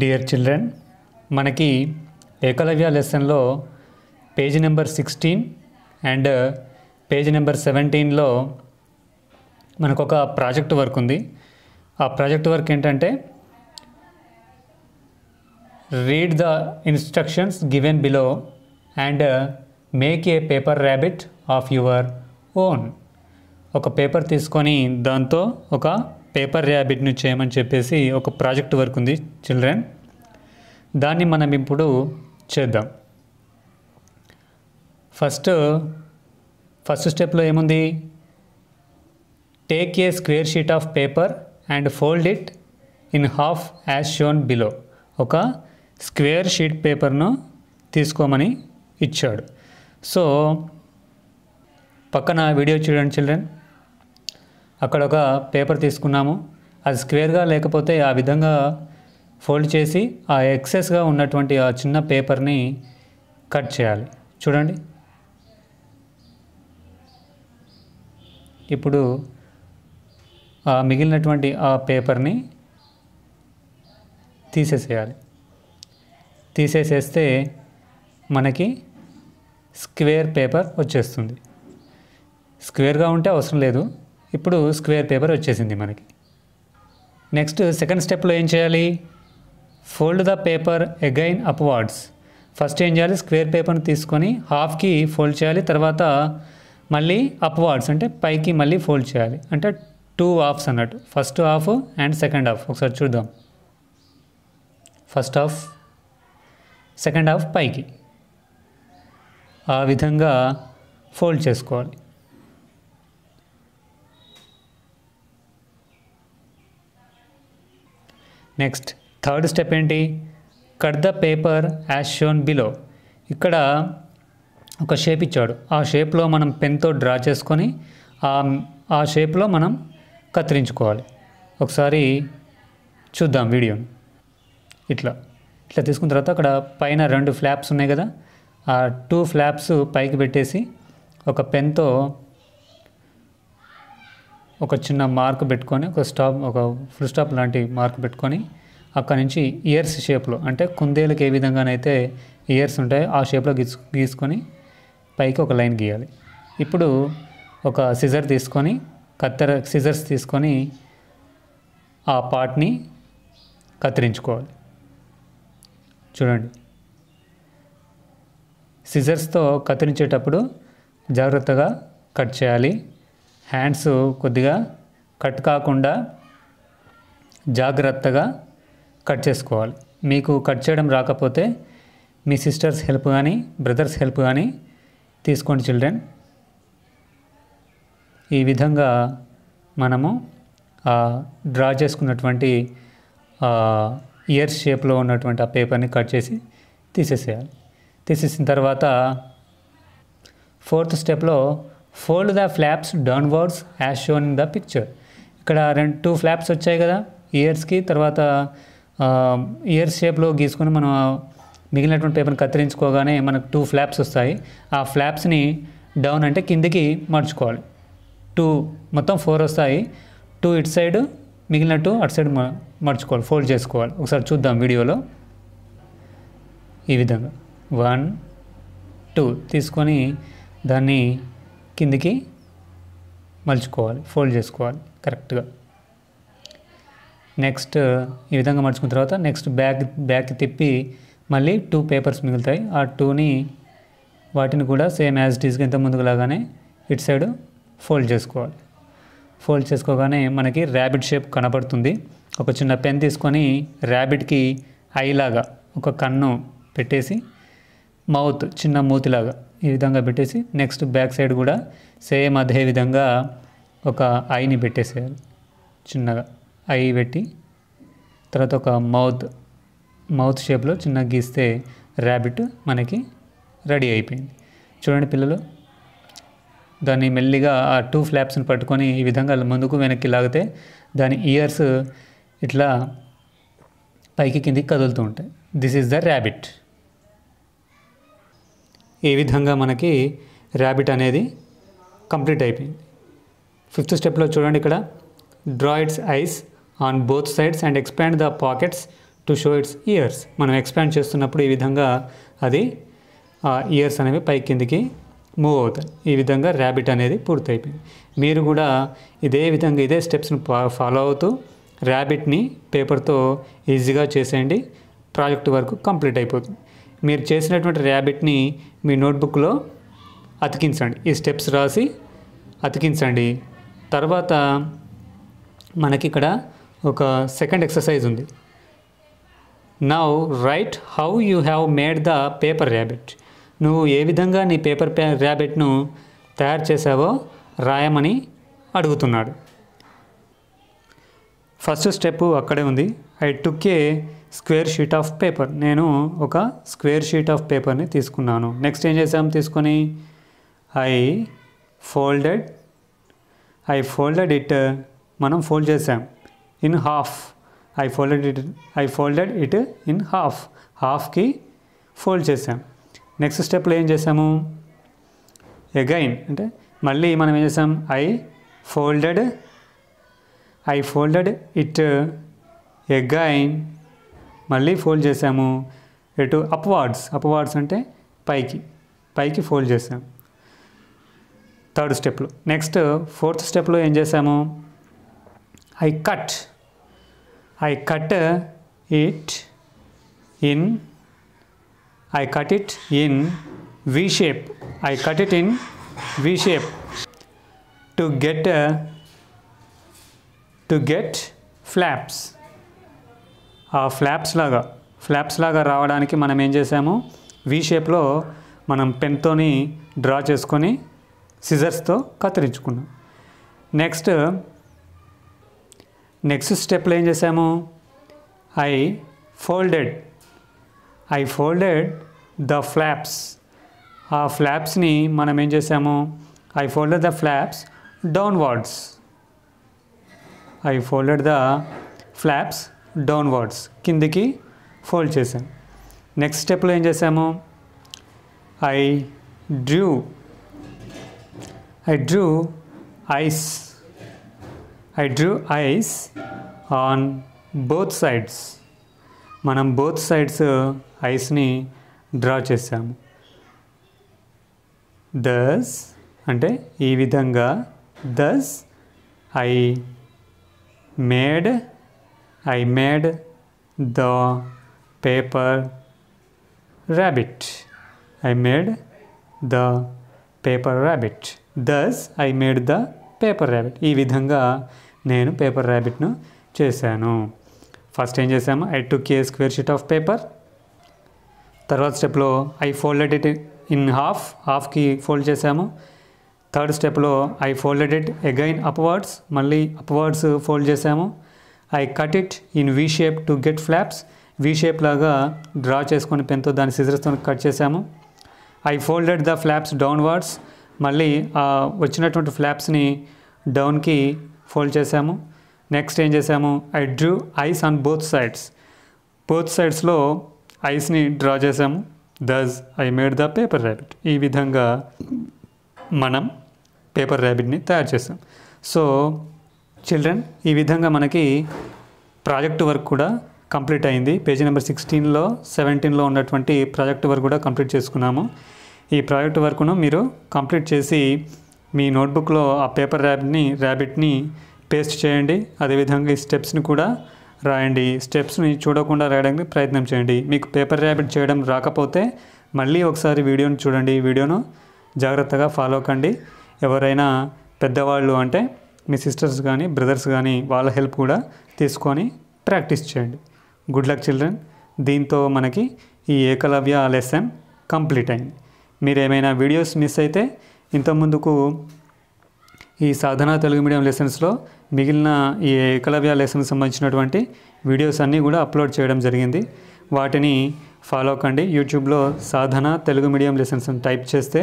Dear children మనకి ఏకలవ్య లెసన్లో page number sixteen and page number సెవెంటీన్లో మనకు ఒక ప్రాజెక్ట్ వర్క్ ఉంది ఆ ప్రాజెక్ట్ వర్క్ ఏంటంటే read the instructions given below and make a paper rabbit of your own ఒక పేపర్ తీసుకొని దాంతో ఒక పేపర్ ర్యాబిట్ని చేయమని చెప్పేసి ఒక ప్రాజెక్ట్ వర్క్ ఉంది చిల్డ్రన్ దాన్ని మనం ఇప్పుడు చేద్దాం ఫస్ట్ ఫస్ట్ స్టెప్లో ఏముంది take a square sheet of paper and fold it in half as shown below ఒక స్క్వేర్ షీట్ పేపర్ను తీసుకోమని ఇచ్చాడు సో పక్కన వీడియో చూడండి చిల్డ్రన్ అక్కడ ఒక పేపర్ తీసుకున్నాము అది స్క్వేర్గా లేకపోతే ఆ విధంగా ఫోల్డ్ చేసి ఆ ఎక్సెస్గా ఉన్నటువంటి ఆ చిన్న పేపర్ని కట్ చేయాలి చూడండి ఇప్పుడు ఆ మిగిలినటువంటి ఆ పేపర్ని తీసేసేయాలి తీసేసేస్తే మనకి స్క్వేర్ పేపర్ వచ్చేస్తుంది స్క్వేర్గా ఉంటే అవసరం లేదు ఇప్పుడు స్క్వేర్ పేపర్ వచ్చేసింది మనకి నెక్స్ట్ సెకండ్ స్టెప్లో ఏం చేయాలి fold the paper again upwards first ఏం చేయాలి స్క్వేర్ పేపర్ని తీసుకొని హాఫ్కి ఫోల్డ్ చేయాలి తర్వాత మళ్ళీ అప్వార్డ్స్ అంటే పైకి మళ్ళీ ఫోల్డ్ చేయాలి అంటే టూ హాఫ్స్ అన్నట్టు first half and second half ఒకసారి చూద్దాం ఫస్ట్ హాఫ్ సెకండ్ హాఫ్ పైకి ఆ విధంగా ఫోల్డ్ చేసుకోవాలి నెక్స్ట్ థర్డ్ స్టెప్ ఏంటి cut the paper as shown below ఇక్కడ ఒక షేప్ ఇచ్చాడు ఆ షేప్లో మనం పెన్తో డ్రా చేసుకొని ఆ షేప్లో మనం కత్తిరించుకోవాలి ఒకసారి చూద్దాం వీడియోని ఇట్లా ఇట్లా తీసుకున్న తర్వాత అక్కడ పైన రెండు ఫ్లాప్స్ ఉన్నాయి కదా ఆ టూ ఫ్లాప్స్ పైకి పెట్టేసి ఒక పెన్తో ఒక చిన్న మార్క్ పెట్టుకొని ఒక స్టాప్ ఒక ఫుల్ స్టాప్ లాంటి మార్క్ పెట్టుకొని అక్కడ నుంచి ఇయర్స్ షేప్లో అంటే కుందేలకు ఏ విధంగానైతే ఇయర్స్ ఉంటాయో ఆ షేప్లో గీసు గీసుకొని పైకి ఒక లైన్ గీయాలి ఇప్పుడు ఒక సిజర్ తీసుకొని కత్తెర సిజర్స్ తీసుకొని ఆ పార్ట్ని కత్తిరించుకోవాలి చూడండి సిజర్స్తో కత్తిరించేటప్పుడు జాగ్రత్తగా కట్ చేయాలి హ్యాండ్స్ కొద్దిగా కట్ కాకుండా జాగ్రత్తగా కట్ చేసుకోవాలి మీకు కట్ చేయడం రాకపోతే మీ సిస్టర్స్ హెల్ప్ కానీ బ్రదర్స్ హెల్ప్ కానీ తీసుకోండి చిల్డ్రన్ ఈ విధంగా మనము డ్రా చేసుకున్నటువంటి ఇయర్ షేప్లో ఉన్నటువంటి ఆ పేపర్ని కట్ చేసి తీసేసేయాలి తీసేసిన తర్వాత ఫోర్త్ స్టెప్లో fold the flaps downwards as shown in the picture ఇక్కడ రెండు టూ ఫ్లాప్స్ వచ్చాయి కదా ఇయర్స్కి తర్వాత ఇయర్స్ షేప్లో గీసుకొని మనం మిగిలినటువంటి పేపర్ని కత్తిరించుకోగానే మనకు టూ ఫ్లాప్స్ వస్తాయి ఆ ఫ్లాప్స్ని డౌన్ అంటే కిందికి మర్చుకోవాలి టూ మొత్తం ఫోర్ వస్తాయి టూ ఇటు సైడ్ మిగిలినట్టు అటు సైడ్ మర్చుకోవాలి ఫోల్డ్ చేసుకోవాలి ఒకసారి చూద్దాం వీడియోలో ఈ విధంగా వన్ టూ తీసుకొని దాన్ని కిందికి మలుచుకోవాలి ఫోల్డ్ చేసుకోవాలి కరెక్ట్గా నెక్స్ట్ ఈ విధంగా మలుచుకున్న తర్వాత నెక్స్ట్ బ్యాగ్ బ్యాగ్ తిప్పి మళ్ళీ టూ పేపర్స్ మిగులుతాయి ఆ టూని వాటిని కూడా సేమ్ యాజ్ ఇట్ ఇంత ముందుకులాగానే లాగానే ఇటు సైడ్ ఫోల్డ్ చేసుకోవాలి ఫోల్డ్ చేసుకోగానే మనకి ర్యాబిట్ షేప్ కనపడుతుంది ఒక చిన్న పెన్ తీసుకొని ర్యాబిట్కి ఐలాగా ఒక కన్ను పెట్టేసి మౌత్ చిన్న మూతిలాగా ఈ విధంగా పెట్టేసి నెక్స్ట్ బ్యాక్ సైడ్ కూడా సేమ్ అదే విధంగా ఒక ఐని పెట్టేసేయాలి చిన్నగా ఐ పెట్టి తర్వాత ఒక మౌత్ మౌత్ షేప్లో చిన్నగా గీస్తే ర్యాబిట్ మనకి రెడీ అయిపోయింది చూడండి పిల్లలు దాన్ని మెల్లిగా ఆ టూ ఫ్లాప్స్ని పట్టుకొని ఈ విధంగా ముందుకు వెనక్కి లాగితే దాని ఇయర్స్ ఇట్లా పైకి కిందికి కదులుతూ ఉంటాయి దిస్ ఈజ్ ద ర్యాబిట్ ఈ విధంగా మనకి ర్యాబిట్ అనేది కంప్లీట్ అయిపోయింది ఫిఫ్త్ స్టెప్లో చూడండి ఇక్కడ draw its eyes on both sides and expand the pockets to show its ears మనం ఎక్స్పాండ్ చేస్తున్నప్పుడు ఈ విధంగా అది ఇయర్స్ అనేవి పై కిందికి మూవ్ అవుతాయి ఈ విధంగా ర్యాబిట్ అనేది పూర్తయిపోయింది మీరు కూడా ఇదే విధంగా ఇదే స్టెప్స్ని ఫాలో అవుతూ ర్యాబిట్ని పేపర్తో ఈజీగా చేసేయండి ప్రాజెక్ట్ వరకు కంప్లీట్ అయిపోతుంది మీరు చేసినటువంటి ర్యాబిట్ని మీ నోట్బుక్లో అతికించండి ఈ స్టెప్స్ రాసి అతికించండి తర్వాత మనకి ఇక్కడ ఒక సెకండ్ ఎక్సర్సైజ్ ఉంది now right how you have made the paper rabbit నువ్వు ఏ విధంగా నీ పేపర్ ర్యాబిట్ను తయారు చేసావో రాయమని అడుగుతున్నాడు ఫస్ట్ స్టెప్ అక్కడే ఉంది I took a square sheet of paper నేను ఒక స్క్వేర్ షీట్ ఆఫ్ పేపర్ని తీసుకున్నాను నెక్స్ట్ ఏం చేసాం తీసుకొని I folded I folded it మనం ఫోల్డ్ చేసాం in half I folded it I folded it in half హాఫ్కి ఫోల్డ్ చేసాం నెక్స్ట్ స్టెప్లో ఏం చేసాము ఎగైన్ అంటే మళ్ళీ మనం ఏం చేసాం I folded I folded it again మళ్ళీ ఫోల్డ్ చేసాము ఎటు అప్వార్డ్స్ అప్వార్డ్స్ అంటే పైకి పైకి ఫోల్డ్ చేసాము థర్డ్ స్టెప్లో నెక్స్ట్ ఫోర్త్ స్టెప్లో ఏం చేసాము I cut I cut it in I cut it in V shape I cut it in V shape to get to get flaps ఆ ఫ్లాప్స్ లాగా ఫ్లాప్స్ లాగా రావడానికి మనం ఏం చేసాము వీ షేప్లో మనం పెన్తోని డ్రా చేసుకొని సిజర్స్తో కత్తిరించుకున్నాం నెక్స్ట్ నెక్స్ట్ స్టెప్లో ఏం చేసాము I folded I folded the flaps ఆ ఫ్లాప్స్ని మనం ఏం చేసాము I folded the flaps downwards I folded the flaps downwards కిందికి ఫోల్డ్ చేశాను నెక్స్ట్ స్టెప్లో ఏం చేసాము I drew I drew eyes I drew eyes on both sides మనం బోత్ సైడ్స్ ఐస్ని డ్రా చేసాము దస్ అంటే ఈ విధంగా thus I made I made the paper rabbit. I made the paper rabbit. Thus I made the paper rabbit. ఈ విధంగా నేను paper ర్యాబిట్ను చేశాను ఫస్ట్ ఏం చేశాము I took a square sheet of paper తర్వాత స్టెప్లో I folded it in half హాఫ్కి fold చేశాము థర్డ్ స్టెప్లో I folded it again upwards మళ్ళీ అప్వర్డ్స్ ఫోల్డ్ చేశాము I cut it in V shape to get flaps V shape లాగా draw చేసుకొని పెన్తో దాని సిజర్స్తో కట్ చేసాము I folded the flaps downwards మళ్ళీ వచ్చినటువంటి ఫ్లాప్స్ని డౌన్కి ఫోల్డ్ చేసాము నెక్స్ట్ ఏం చేసాము I drew eyes on both sides both సైడ్స్లో ఐస్ని డ్రా చేసాము thus I made the paper rabbit ఈ విధంగా మనం పేపర్ ర్యాబిట్ని తయారు చేసాం సో చిల్డ్రన్ ఈ విధంగా మనకి ప్రాజెక్ట్ వర్క్ కూడా కంప్లీట్ అయింది పేజీ నెంబర్ సిక్స్టీన్లో సెవెంటీన్లో ఉన్నటువంటి ప్రాజెక్ట్ వర్క్ కూడా కంప్లీట్ చేసుకున్నాము ఈ ప్రాజెక్ట్ వర్క్ను మీరు కంప్లీట్ చేసి మీ నోట్బుక్లో ఆ పేపర్ ర్యాబిట్ని ర్యాబిట్ని పేస్ట్ చేయండి అదేవిధంగా ఈ స్టెప్స్ని కూడా రాయండి స్టెప్స్ని చూడకుండా రాయడానికి ప్రయత్నం చేయండి మీకు పేపర్ ర్యాబిట్ చేయడం రాకపోతే మళ్ళీ ఒకసారి వీడియోని చూడండి వీడియోను జాగ్రత్తగా ఫాలో కండి ఎవరైనా పెద్దవాళ్ళు అంటే మీ సిస్టర్స్ కానీ బ్రదర్స్ కానీ వాళ్ళ హెల్ప్ కూడా తీసుకొని ప్రాక్టీస్ చేయండి గుడ్ లక్ చిల్డ్రన్ దీంతో మనకి ఈ ఏకలవ్య లెసన్ కంప్లీట్ అయింది మీరు ఏమైనా వీడియోస్ మిస్ అయితే ఇంతకుముందుకు ఈ సాధన తెలుగు మీడియం లెసన్స్లో మిగిలిన ఈ ఏకలవ్య లెసన్ సంబంధించినటువంటి వీడియోస్ అన్నీ కూడా అప్లోడ్ చేయడం జరిగింది వాటిని ఫాలో కండి యూట్యూబ్లో Sadhana Telugu medium lessons type చేస్తే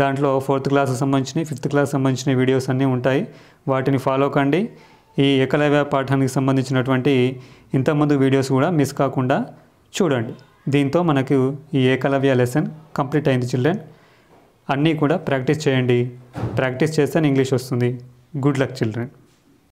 దాంట్లో ఫోర్త్ క్లాస్ సంబంధించిన ఫిఫ్త్ క్లాస్ సంబంధించిన వీడియోస్ అన్నీ ఉంటాయి వాటిని ఫాలో కండి ఈ ఏకలవ్య పాఠానికి సంబంధించినటువంటి ఇంతకుముందు వీడియోస్ కూడా మిస్ కాకుండా చూడండి దీంతో మనకు ఈ ఏకలవ్య లెసన్ కంప్లీట్ అయింది చిల్డ్రన్ అన్నీ కూడా ప్రాక్టీస్ చేయండి ప్రాక్టీస్ చేస్తే ఇంగ్లీష్ వస్తుంది గుడ్ లక్ చిల్డ్రన్